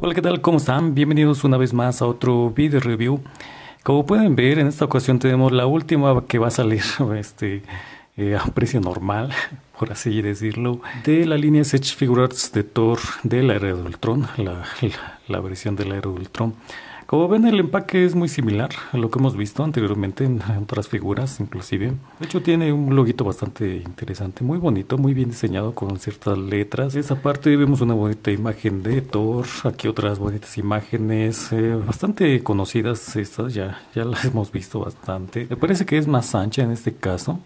Hola, ¿qué tal? ¿Cómo están? Bienvenidos una vez más a otro video review. Como pueden ver, en esta ocasión tenemos la última que va a salir este, eh, a precio normal, por así decirlo, de la línea Search Figures de Thor de la Era Ultron, la, la, versión de la Era Ultron. Como ven, el empaque es muy similar a lo que hemos visto anteriormente en otras figuras, inclusive. De hecho, tiene un loguito bastante interesante, muy bonito, muy bien diseñado con ciertas letras. En esa parte vemos una bonita imagen de Thor, aquí otras bonitas imágenes, eh, bastante conocidas estas, ya, ya las hemos visto bastante. Me parece que es más ancha en este caso,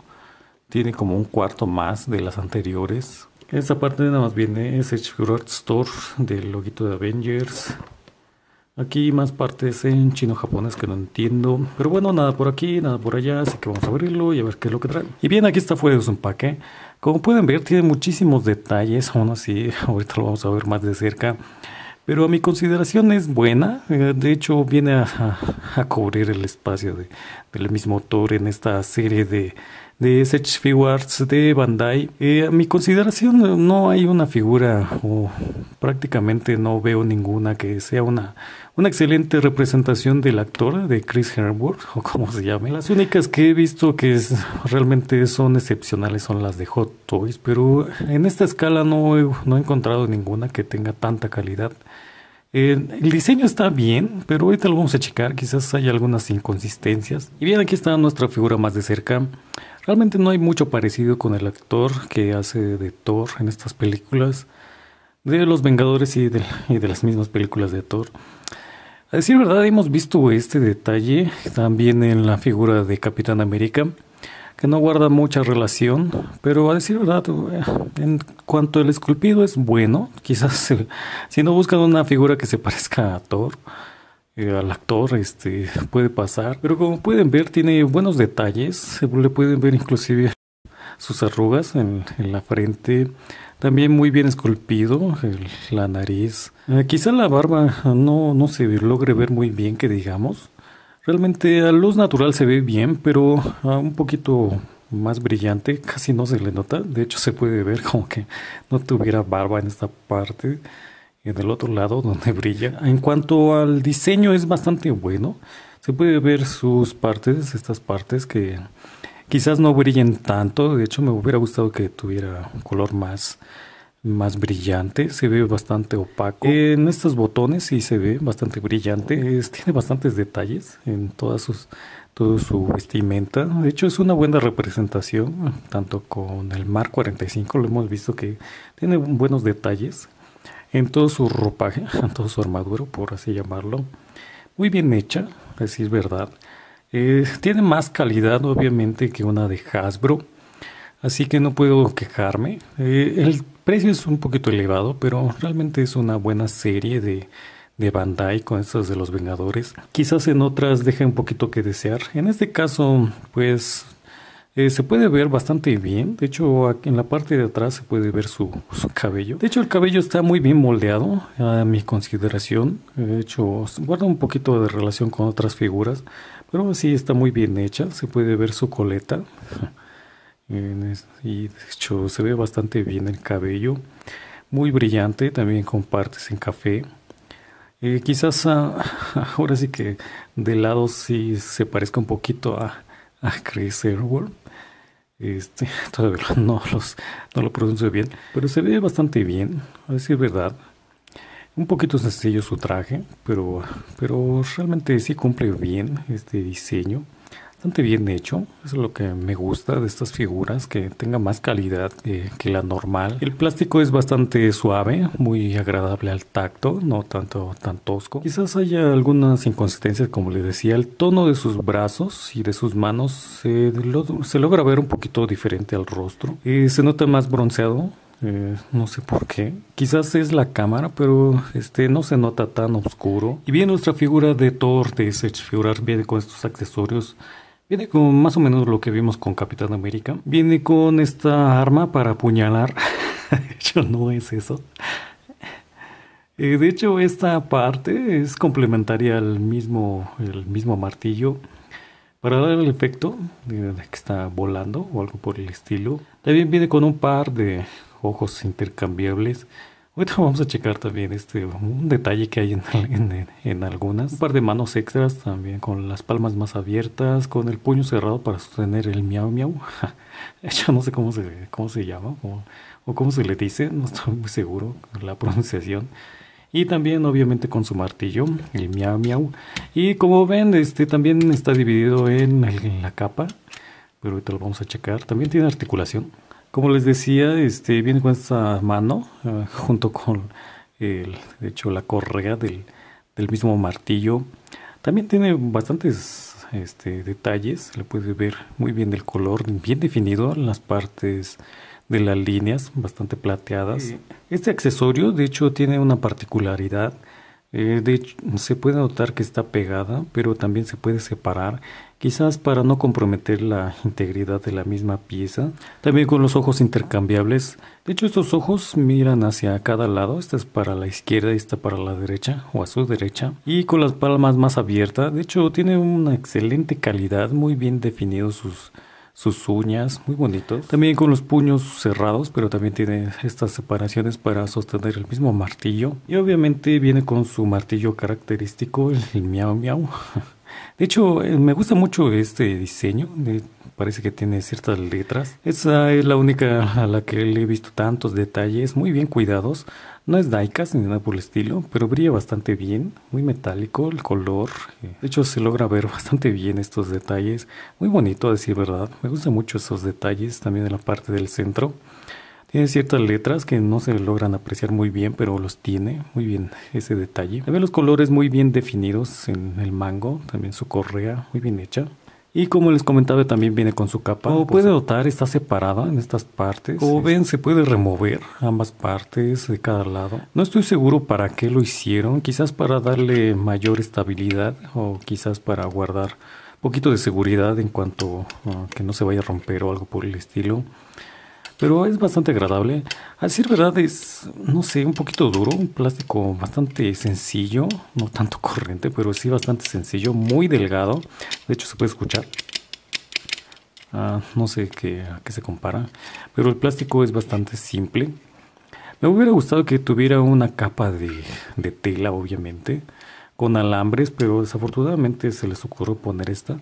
tiene como un cuarto más de las anteriores. En esta parte nada más viene ese Figurat Store del loguito de Avengers. Aquí más partes en chino-japonés que no entiendo. Pero bueno, nada por aquí, nada por allá. Así que vamos a abrirlo y a ver qué es lo que trae. Y bien, aquí está fuera de su empaque. Como pueden ver, tiene muchísimos detalles. Aún así, ahorita lo vamos a ver más de cerca. Pero a mi consideración es buena. Eh, de hecho, viene a, a, cubrir el espacio de, del mismo autor en esta serie de, de SH de Bandai. Eh, a mi consideración no hay una figura o prácticamente no veo ninguna que sea una una excelente representación del actor, de Chris Hemsworth, o como se llame. Las únicas que he visto que realmente son excepcionales son las de Hot Toys, pero en esta escala no he, no encontrado ninguna que tenga tanta calidad. Eh, el diseño está bien, pero ahorita lo vamos a checar, quizás haya algunas inconsistencias. Y bien, aquí está nuestra figura más de cerca. Realmente no hay mucho parecido con el actor que hace de Thor en estas películas, de los Vengadores y de las mismas películas de Thor. A decir verdad, hemos visto este detalle también en la figura de Capitán América, que no guarda mucha relación, pero a decir verdad, eh, en cuanto al esculpido es bueno, quizás si no buscan una figura que se parezca a Thor, eh, al actor este puede pasar pero como pueden ver tiene buenos detalles le pueden ver inclusive sus arrugas en, la frente, también muy bien esculpido, la nariz, eh, quizá la barba no, no se logre ver muy bien que digamos, realmente a luz natural se ve bien, pero un poquito más brillante, casi no se le nota, de hecho se puede ver como que no tuviera barba en esta parte en el otro lado donde brilla. En cuanto al diseño es bastante bueno. Se puede ver sus partes, estas partes que Quizás no brillen tanto, de hecho me hubiera gustado que tuviera un color más, más brillante, se ve bastante opaco. En estos botones sí se ve bastante brillante, tiene bastantes detalles en todas sus, todo su vestimenta. De hecho es una buena representación, tanto con el Mar 45 lo hemos visto que tiene buenos detalles en todo su ropaje, en todo su armadura, por así llamarlo. Muy bien hecha, decir verdad. Eh, tiene más calidad obviamente que una de Hasbro, así que no puedo quejarme. Eh, el precio es un poquito elevado, pero realmente es una buena serie de, de Bandai con estas de los Vengadores. Quizás en otras deje un poquito que desear. En este caso, pues eh, se puede ver bastante bien. De hecho, en la parte de atrás se puede ver su, su, cabello. De hecho, el cabello está muy bien moldeado, a mi consideración. De hecho, guarda un poquito de relación con otras figuras. Pero sí está muy bien hecha, se puede ver su coleta. Y de hecho se ve bastante bien el cabello. Muy brillante, también con partes en café. Eh, quizás ah, ahora sí que de lado sí se parezca un poquito a, a Chris Airworld. Este, todavía no, los, no lo pronuncio bien, pero se ve bastante bien, a decir verdad. Un poquito sencillo su traje, pero, pero realmente sí cumple bien este diseño. Bastante bien hecho, es lo que me gusta de estas figuras, que tenga más calidad que, la normal. El plástico es bastante suave, muy agradable al tacto, no tanto tan tosco. Quizás haya algunas inconsistencias, como les decía, el tono de sus brazos y de sus manos se, logra ver un poquito diferente al rostro. Eh, se nota más bronceado, eh, no sé por qué. Quizás es la cámara, pero este no se nota tan oscuro. Y viene nuestra figura de Thor de Figurar viene con estos accesorios. Viene con más o menos lo que vimos con Capitán América. Viene con esta arma para apuñalar. De hecho, no es eso. Eh, de hecho, esta parte es complementaria al mismo, el mismo martillo para dar el efecto de que está volando o algo por el estilo. También viene con un par de ojos intercambiables. Ahorita vamos a checar también este, un detalle que hay en, en, algunas. Un par de manos extras también con las palmas más abiertas, con el puño cerrado para sostener el miau miau. Yo no sé cómo se, cómo se llama o, cómo se le dice, no estoy muy seguro la pronunciación y también obviamente con su martillo, el miau miau. Y como ven, este también está dividido en, en la capa, pero ahorita lo vamos a checar. También tiene articulación. Como les decía, este viene con esta mano, eh, junto con el, de hecho, la correa del, mismo martillo. También tiene bastantes este, detalles, le puedes ver muy bien el color, bien definido las partes de las líneas, bastante plateadas. Este accesorio, de hecho, tiene una particularidad eh, de hecho, se puede notar que está pegada, pero también se puede separar, quizás para no comprometer la integridad de la misma pieza. También con los ojos intercambiables. De hecho, estos ojos miran hacia cada lado. Esta es para la izquierda y esta para la derecha o a su derecha. Y con las palmas más abiertas. De hecho, tiene una excelente calidad, muy bien definidos sus sus uñas, muy bonitos También con los puños cerrados, pero también tiene estas separaciones para sostener el mismo martillo. Y obviamente viene con su martillo característico, el miau miau. De hecho, eh, me gusta mucho este diseño. Parece que tiene ciertas letras. Esa es la única a la que le he visto tantos detalles. Muy bien cuidados. No es daikas ni nada por el estilo, pero brilla bastante bien, muy metálico el color. De hecho, se logra ver bastante bien estos detalles. Muy bonito, a decir verdad. Me gustan mucho esos detalles también en la parte del centro. Tiene ciertas letras que no se logran apreciar muy bien, pero los tiene muy bien ese detalle. ve los colores muy bien definidos en el mango, también su correa muy bien hecha. Y como les comentaba, también viene con su capa. Como oh, pues puede notar, está separada en estas partes. Como oh, ven, se puede remover ambas partes de cada lado. No estoy seguro para qué lo hicieron. Quizás para darle mayor estabilidad o quizás para guardar un poquito de seguridad en cuanto a que no se vaya a romper o algo por el estilo pero es bastante agradable. A decir verdad es, no sé, un poquito duro, un plástico bastante sencillo, no tanto corriente, pero sí bastante sencillo, muy delgado. De hecho se puede escuchar. Ah, no sé qué, a qué se compara, pero el plástico es bastante simple. Me hubiera gustado que tuviera una capa de, de tela, obviamente, con alambres, pero desafortunadamente se les ocurrió poner esta.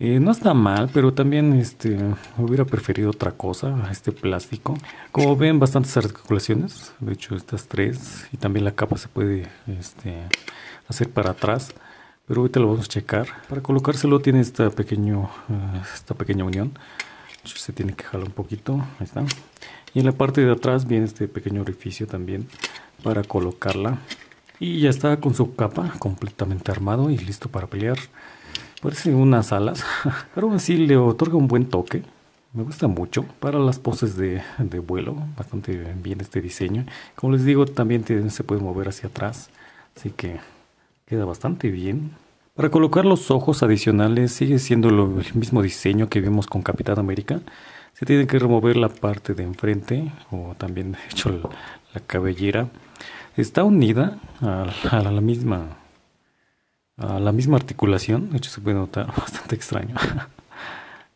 Eh, no está mal, pero también este, hubiera preferido otra cosa, este plástico. Como ven, bastantes articulaciones, de hecho estas tres, y también la capa se puede este, hacer para atrás, pero ahorita lo vamos a checar. Para colocárselo tiene esta, pequeño, eh, esta pequeña unión, se tiene que jalar un poquito, ahí está. Y en la parte de atrás viene este pequeño orificio también para colocarla. Y ya está con su capa completamente armado y listo para pelear parecen unas alas, pero aún así le otorga un buen toque. Me gusta mucho para las poses de, vuelo, bastante bien este diseño. Como les digo, también se puede mover hacia atrás, así que queda bastante bien. Para colocar los ojos adicionales sigue siendo el mismo diseño que vimos con Capitán América. Se tiene que remover la parte de enfrente o también de hecho la, cabellera. Está unida a, a la misma la misma articulación. De hecho, se puede notar bastante extraño.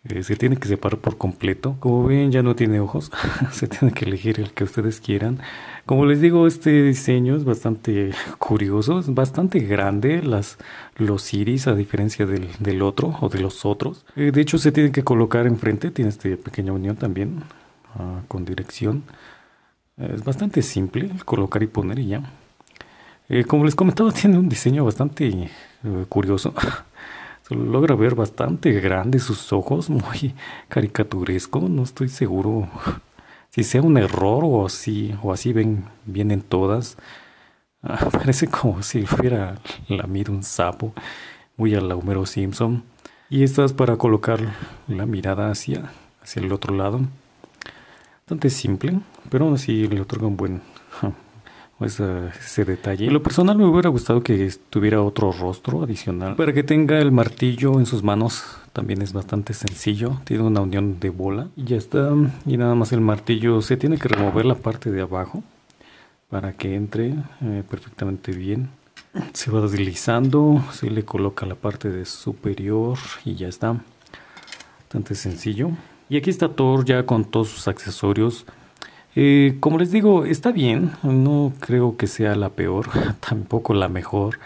Eh, se tiene que separar por completo. Como ven, ya no tiene ojos. se tiene que elegir el que ustedes quieran. Como les digo, este diseño es bastante curioso. Es bastante grande las, los iris a diferencia del, del otro o de los otros. Eh, de hecho, se tiene que colocar enfrente. Tiene este pequeña unión también ah, con dirección. Eh, es bastante simple colocar y poner y ya. como les comentaba, tiene un diseño bastante eh, curioso. logra ver bastante grande sus ojos, muy caricaturesco. No estoy seguro si sea un error o así, o así ven, vienen todas. Ah, parece como si fuera la mira un sapo, muy al la Homero Simpson. Y estas para colocar la mirada hacia, hacia el otro lado. Bastante simple, pero aún así le otorga un buen ese detalle. lo personal me hubiera gustado que tuviera otro rostro adicional para que tenga el martillo en sus manos. También es bastante sencillo, tiene una unión de bola y ya está. Y nada más el martillo se tiene que remover la parte de abajo para que entre eh, perfectamente bien. Se va deslizando, se le coloca la parte de superior y ya está. Bastante sencillo. Y aquí está Thor ya con todos sus accesorios. Eh, como les digo, está bien, no creo que sea la peor, tampoco la mejor.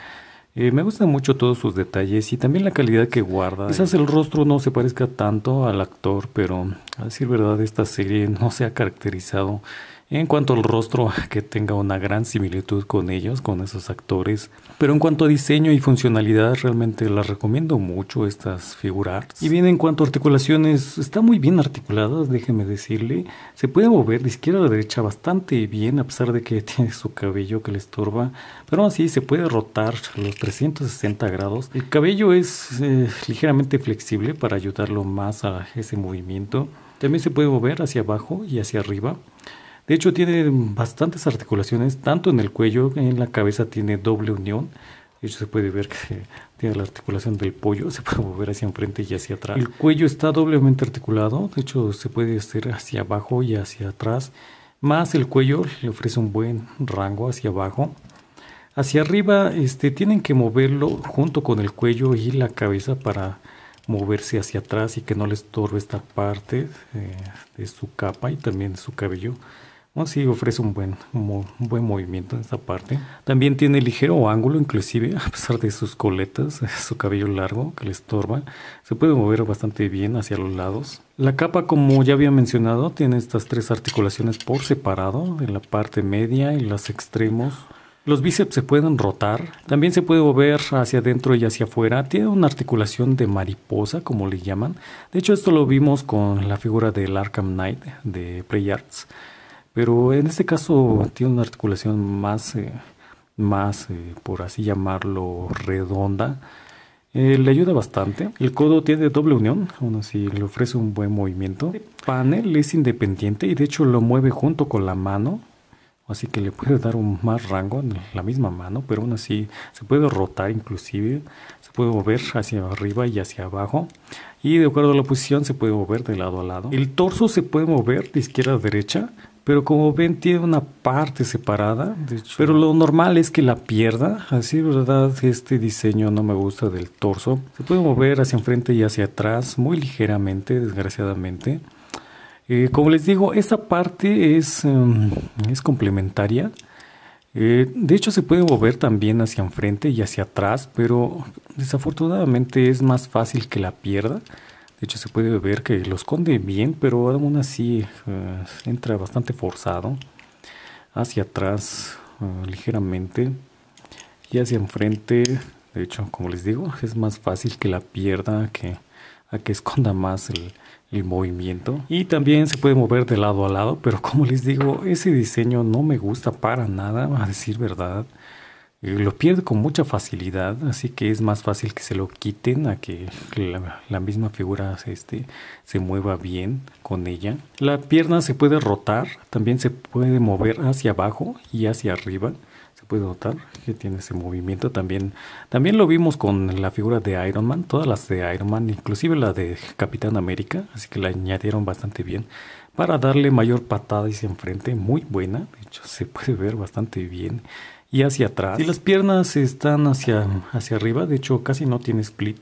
Eh, me gustan mucho todos sus detalles y también la calidad que guarda. Quizás el rostro no se parezca tanto al actor, pero a decir verdad, esta serie no se ha caracterizado en cuanto al rostro, que tenga una gran similitud con ellos, con esos actores. Pero en cuanto a diseño y funcionalidad, realmente las recomiendo mucho estas figuras. Y bien, en cuanto a articulaciones, está muy bien articuladas, déjeme decirle. Se puede mover de izquierda a derecha bastante bien, a pesar de que tiene su cabello que le estorba. Pero así se puede rotar los 360 grados. El cabello es eh, ligeramente flexible para ayudarlo más a ese movimiento. También se puede mover hacia abajo y hacia arriba. De hecho, tiene bastantes articulaciones, tanto en el cuello, en la cabeza tiene doble unión. De hecho, se puede ver que tiene la articulación del pollo, se puede mover hacia enfrente y hacia atrás. El cuello está doblemente articulado, de hecho, se puede hacer hacia abajo y hacia atrás. Más el cuello le ofrece un buen rango hacia abajo. Hacia arriba este, tienen que moverlo junto con el cuello y la cabeza para moverse hacia atrás y que no les estorbe esta parte eh, de su capa y también de su cabello. Sí, ofrece un buen, un buen movimiento en esta parte. También tiene ligero ángulo, inclusive, a pesar de sus coletas, su cabello largo que le estorba. Se puede mover bastante bien hacia los lados. La capa, como ya había mencionado, tiene estas tres articulaciones por separado, en la parte media y los extremos. Los bíceps se pueden rotar, también se puede mover hacia adentro y hacia afuera. Tiene una articulación de mariposa, como le llaman. De hecho, esto lo vimos con la figura del Arkham Knight de Play Arts. Pero en este caso tiene una articulación más, eh, más eh, por así llamarlo, redonda. Eh, le ayuda bastante. El codo tiene doble unión, aún así le ofrece un buen movimiento. El panel es independiente y de hecho lo mueve junto con la mano, así que le puede dar un más rango en la misma mano, pero aún así se puede rotar inclusive, se puede mover hacia arriba y hacia abajo y de acuerdo a la posición se puede mover de lado a lado. El torso se puede mover de izquierda a derecha, pero como ven tiene una parte separada, pero lo normal es que la pierda, así verdad este diseño no me gusta del torso, se puede mover hacia enfrente y hacia atrás muy ligeramente desgraciadamente. Eh, como les digo, esta parte es, em, es complementaria. Eh, de hecho, se puede mover también hacia enfrente y hacia atrás, pero desafortunadamente es más fácil que la pierda. De hecho se puede ver que lo esconde bien, pero aún así eh, entra bastante forzado. Hacia atrás eh, ligeramente y hacia enfrente. De hecho, como les digo, es más fácil que la pierda que que esconda más el movimiento. Y también se puede mover de lado a lado, pero como les digo, ese diseño no me gusta para nada, a decir verdad. Eh, lo pierde con mucha facilidad, así que es más fácil que se lo quiten a que la, misma figura se, este, se mueva bien con ella. La pierna se puede rotar, también se puede mover hacia abajo y hacia arriba. Se puede rotar que tiene ese movimiento también. También lo vimos con la figura de Iron Man, todas las de Iron Man, inclusive la de Capitán América, así que la añadieron bastante bien para darle mayor patada y se enfrente, muy buena, de hecho se puede ver bastante bien y hacia atrás. y las piernas están hacia, hacia arriba, de hecho casi no tiene split,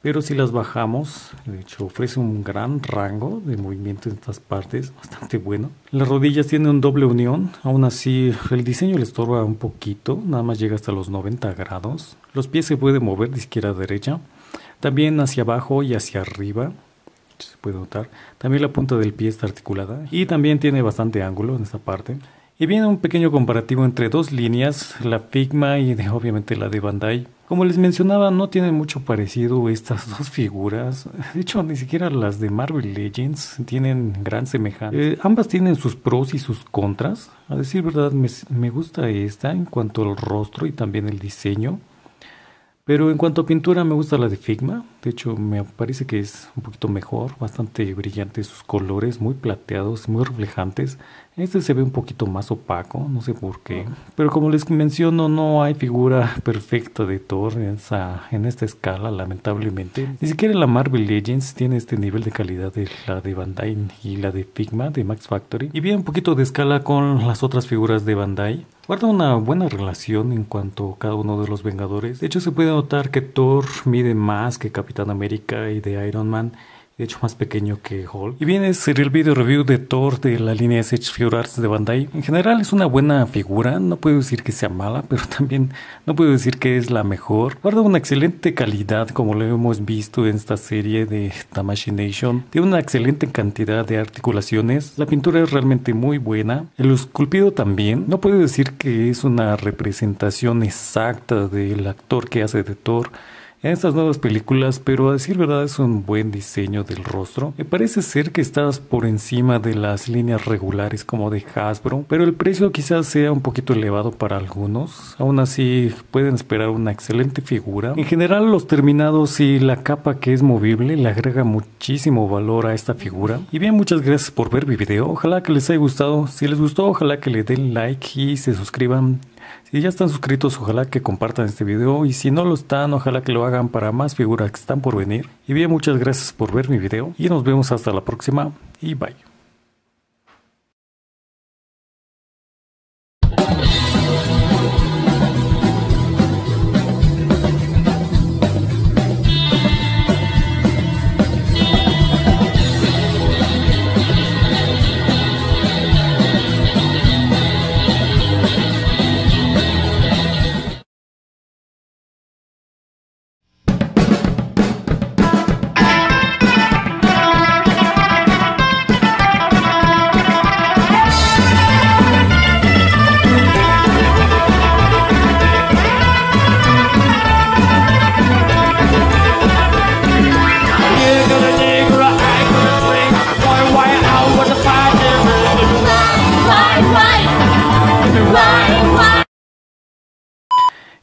pero si las bajamos, de hecho ofrece un gran rango de movimiento en estas partes, bastante bueno. Las rodillas tienen un doble unión, aún así el diseño le estorba un poquito, nada más llega hasta los 90 grados. Los pies se pueden mover de izquierda a derecha, también hacia abajo y hacia arriba. Se puede notar. También la punta del pie está articulada y también tiene bastante ángulo en esta parte. Y viene un pequeño comparativo entre dos líneas, la Figma y obviamente la de Bandai. Como les mencionaba, no tienen mucho parecido estas dos figuras. De hecho, ni siquiera las de Marvel Legends tienen gran semejanza. Eh, ambas tienen sus pros y sus contras. A decir verdad, me gusta esta en cuanto al rostro y también el diseño. Pero en cuanto a pintura me gusta la de Figma, de hecho me parece que es un poquito mejor, bastante brillante sus colores, muy plateados, muy reflejantes. Este se ve un poquito más opaco, no sé por qué. Pero como les menciono, no hay figura perfecta de Thor en, esta escala, lamentablemente. Ni siquiera la Marvel Legends tiene este nivel de calidad de la de Bandai y la de Figma de Max Factory. Y bien un poquito de escala con las otras figuras de Bandai guarda una buena relación en cuanto a cada uno de los Vengadores. De hecho, se puede notar que Thor mide más que Capitán América y de Iron Man hecho más pequeño que Hall. Y bien, ese el video review de Thor de la línea SH Fior Arts de Bandai. En general es una buena figura, no puedo decir que sea mala, pero también no puedo decir que es la mejor. Guarda una excelente calidad como lo hemos visto en esta serie de Tamashii Nation. Tiene una excelente cantidad de articulaciones, la pintura es realmente muy buena, el esculpido también. No puedo decir que es una representación exacta del actor que hace de Thor, en estas nuevas películas, pero a decir verdad es un buen diseño del rostro. Me parece ser que estás por encima de las líneas regulares como de Hasbro, pero el precio quizás sea un poquito elevado para algunos. Aún así, pueden esperar una excelente figura. En general, los terminados y la capa que es movible le agrega muchísimo valor a esta figura. Y bien, muchas gracias por ver mi video. Ojalá que les haya gustado. Si les gustó, ojalá que le den like y se suscriban si ya están suscritos, ojalá que compartan este video y si no lo están, ojalá que lo hagan para más figuras que están por venir. Y bien, muchas gracias por ver mi video y nos vemos hasta la próxima y bye.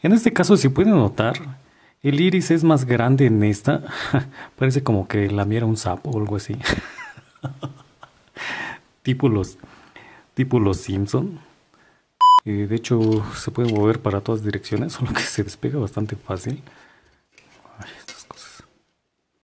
En este caso, si pueden notar, el iris es más grande en esta. Parece como que la un sapo o algo así. tipo los Simpson. Eh, de hecho, se puede mover para todas direcciones, solo que se despega bastante fácil.